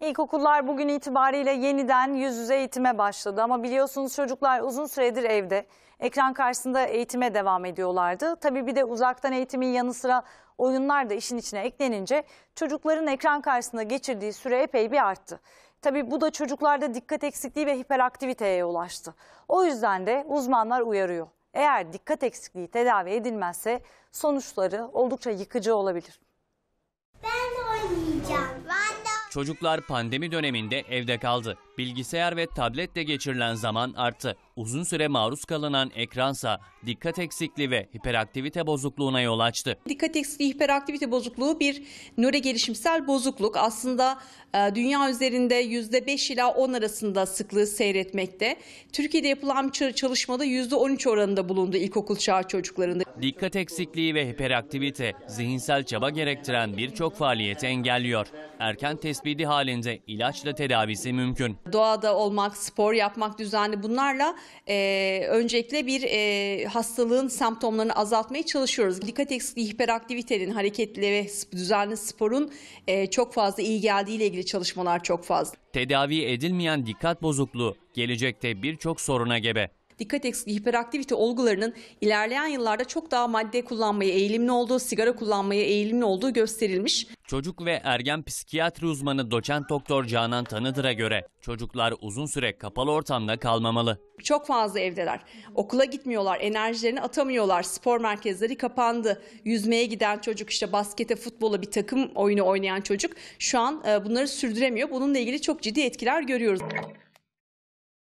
İlkokullar bugün itibariyle yeniden yüz yüze eğitime başladı ama biliyorsunuz çocuklar uzun süredir evde ekran karşısında eğitime devam ediyorlardı. Tabii bir de uzaktan eğitimin yanı sıra oyunlar da işin içine eklenince çocukların ekran karşısında geçirdiği süre epey bir arttı. Tabii bu da çocuklarda dikkat eksikliği ve hiperaktiviteye yol açtı. O yüzden de uzmanlar uyarıyor. Eğer dikkat eksikliği tedavi edilmezse sonuçları oldukça yıkıcı olabilir. Ben oynayacağım. Çocuklar pandemi döneminde evde kaldı. Bilgisayar ve tabletle geçirilen zaman arttı uzun süre maruz kalınan ekransa dikkat eksikliği ve hiperaktivite bozukluğuna yol açtı. Dikkat eksikliği hiperaktivite bozukluğu bir nöre gelişimsel bozukluk. Aslında e, dünya üzerinde %5 ila 10 arasında sıklığı seyretmekte. Türkiye'de yapılan bir çalışmada %13 oranında bulundu ilkokul çağı çocuklarında. Dikkat eksikliği ve hiperaktivite zihinsel çaba gerektiren birçok faaliyeti engelliyor. Erken tespiti halinde ilaçla tedavisi mümkün. Doğada olmak, spor yapmak düzenli bunlarla e, öncelikle bir e, hastalığın semptomlarını azaltmaya çalışıyoruz. Dikkat eksikliği, hiperaktivitenin, hareketli ve düzenli sporun e, çok fazla iyi geldiği ile ilgili çalışmalar çok fazla. Tedavi edilmeyen dikkat bozukluğu gelecekte birçok soruna gebe dikkat eksikliği, hiperaktivite olgularının ilerleyen yıllarda çok daha madde kullanmaya eğilimli olduğu, sigara kullanmaya eğilimli olduğu gösterilmiş. Çocuk ve ergen psikiyatri uzmanı doçent doktor Canan Tanıdır'a göre çocuklar uzun süre kapalı ortamda kalmamalı. Çok fazla evdeler. Okula gitmiyorlar, enerjilerini atamıyorlar. Spor merkezleri kapandı. Yüzmeye giden çocuk işte baskete, futbola bir takım oyunu oynayan çocuk şu an e, bunları sürdüremiyor. Bununla ilgili çok ciddi etkiler görüyoruz.